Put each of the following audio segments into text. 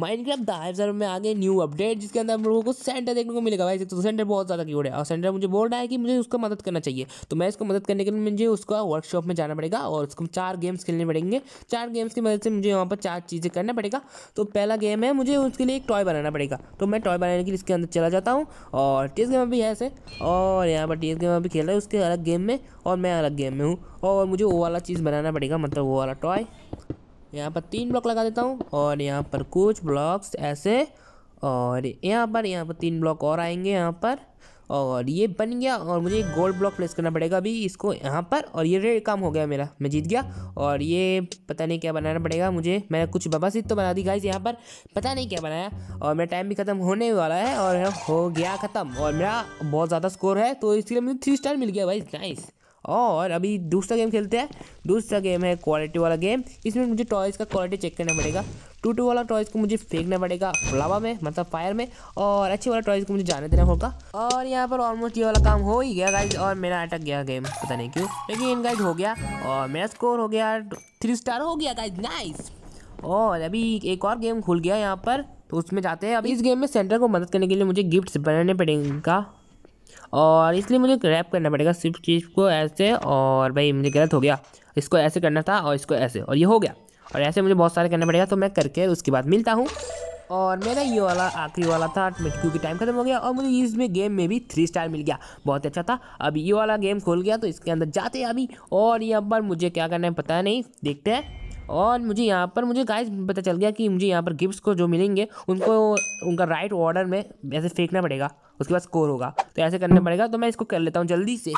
Minecraft the hive server में आ गए new update जिसके अंदर हम लोगों को सेंटर देखने को मिलेगा भाई तो सेंटर बहुत ज़्यादा की है और सेंटर मुझे बोल रहा है कि मुझे उसको मदद करना चाहिए तो मैं इसको मदद करने के लिए मुझे उसका वर्कशॉप में जाना पड़ेगा और उसको चार गेम्स खेलने पड़ेंगे चार गेम्स की मदद से मुझे वहाँ पर चार चीज़ें करना पड़ेगा तो पहला गेम है मुझे उसके लिए एक टॉय बनाना पड़ेगा तो मैं टॉय बनाने के लिए इसके अंदर चला जाता हूँ और टी गेम भी है ऐसे और यहाँ पर टी गेम भी खेल रहा है उसके अलग गेम में और मैं अलग गेम में हूँ और मुझे वो वाला चीज़ बनाना पड़ेगा मतलब वो वाला टॉय यहाँ पर तीन ब्लॉक लगा देता हूँ और यहाँ पर कुछ ब्लॉक्स ऐसे और यहाँ पर यहाँ पर तीन ब्लॉक और आएंगे यहाँ पर और ये बन गया और मुझे गोल्ड ब्लॉक प्लेस करना पड़ेगा अभी इसको यहाँ पर और ये रेड काम हो गया मेरा मैं जीत गया और ये पता नहीं क्या बनाना पड़ेगा मुझे मैंने कुछ बबासीत तो बना दी गाइस यहाँ पर पता नहीं क्या बनाया और मेरा टाइम भी ख़त्म होने वाला है और हो गया ख़त्म और मेरा बहुत ज़्यादा स्कोर है तो इसलिए मुझे थ्री स्टार मिल गया भाई नाइस और अभी दूसरा गेम खेलते हैं दूसरा गेम है क्वालिटी वाला गेम इसमें मुझे टॉयज़ का क्वालिटी चेक करना पड़ेगा टू टू वाला टॉयज़ को मुझे फेंकना पड़ेगा फ्लावा में मतलब फायर में और अच्छे वाला टॉयज़ को मुझे जाने देना होगा और यहाँ पर ऑलमोस्ट ये वाला काम हो ही गया गाइज और मेरा अटक गया गेम पता नहीं क्यों लेकिन गाइज हो गया और मेरा स्कोर हो गया थ्री स्टार हो गया गाइज नाइस और अभी एक और गेम खुल गया यहाँ पर तो उसमें जाते हैं अब इस गेम में सेंटर को मदद करने के लिए मुझे गिफ्ट्स बनाने पड़ेगा और इसलिए मुझे रैप करना पड़ेगा सिर्फ चीज़ को ऐसे और भाई मुझे गलत हो गया इसको ऐसे करना था और इसको ऐसे और ये हो गया और ऐसे मुझे बहुत सारे करना पड़ेगा तो मैं करके उसके बाद मिलता हूँ और मेरा ये वाला आखिरी वाला था क्योंकि टाइम खत्म हो गया और मुझे इसमें गेम में भी थ्री स्टार मिल गया बहुत अच्छा था अब ये वाला गेम खोल गया तो इसके अंदर जाते हैं अभी और यहाँ पर मुझे क्या करना है पता नहीं देखते हैं और मुझे यहाँ पर मुझे गाइस पता चल गया कि मुझे यहाँ पर गिफ्ट्स को जो मिलेंगे उनको उनका राइट ऑर्डर में ऐसे फेंकना पड़ेगा उसके बाद स्कोर होगा तो ऐसे करना पड़ेगा तो मैं इसको कर लेता हूँ जल्दी से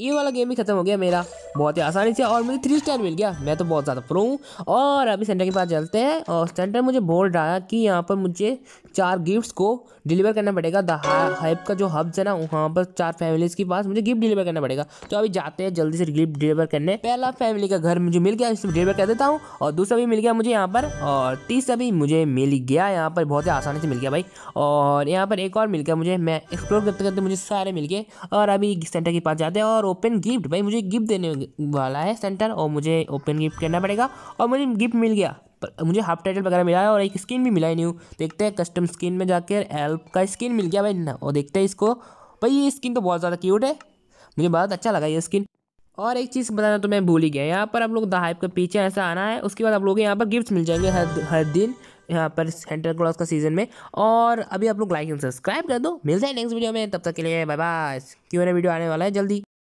ये वाला गेम ही खत्म हो गया मेरा बहुत ही आसानी से और मुझे थ्री स्टार मिल गया मैं तो बहुत ज़्यादा प्रो हूँ और अभी सेंटर के पास चलते हैं और सेंटर मुझे बोल रहा है कि यहाँ पर मुझे चार गिफ्ट्स को डिलीवर करना पड़ेगा द हाइप का जो हब्स है ना वहाँ पर चार फैमिलीज के पास मुझे गिफ्ट डिलीवर करना पड़ेगा तो अभी जाते हैं जल्दी से गिफ्ट डिलीवर करने पहला फैमिली का घर मुझे मिल गया इसमें डिलीवर कर देता हूँ और दूसरा भी मिल गया मुझे यहाँ पर और तीसरा भी मुझे मिल गया यहाँ पर बहुत ही आसानी से मिल गया भाई और यहाँ पर एक और मिल गया मुझे मैं एक्सप्लोर करते करते मुझे सारे मिल गए और अभी सेंटर के पास जाते हैं और ओपन गिफ्ट भाई मुझे गिफ्ट देने वाला है सेंटर और मुझे ओपन गिफ्ट करना पड़ेगा और मुझे गिफ्ट मिल गया पर मुझे हाफ टाइटल वगैरह मिला है और एक स्किन भी मिला है न्यू देखते हैं कस्टम स्किन में जाकर एल्प का स्किन मिल गया भाई ना और देखते हैं इसको भाई ये स्किन तो बहुत ज़्यादा क्यूट है मुझे बहुत अच्छा लगा ये स्किन और एक चीज़ बताना तो मैं भूल ही गया यहाँ पर आप लोग द हाइप के पीछे ऐसा आना है उसके बाद आप लोग यहाँ पर गिफ्ट्स मिल जाएंगे हर हर दिन यहाँ पर सेंटर क्लॉस का सीज़न में और अभी आप लोग लाइक एंड सब्सक्राइब कर दो मिलते हैं नेक्स्ट वीडियो में तब तक के लिए बाय बाय क्यों वीडियो आने वाला है जल्दी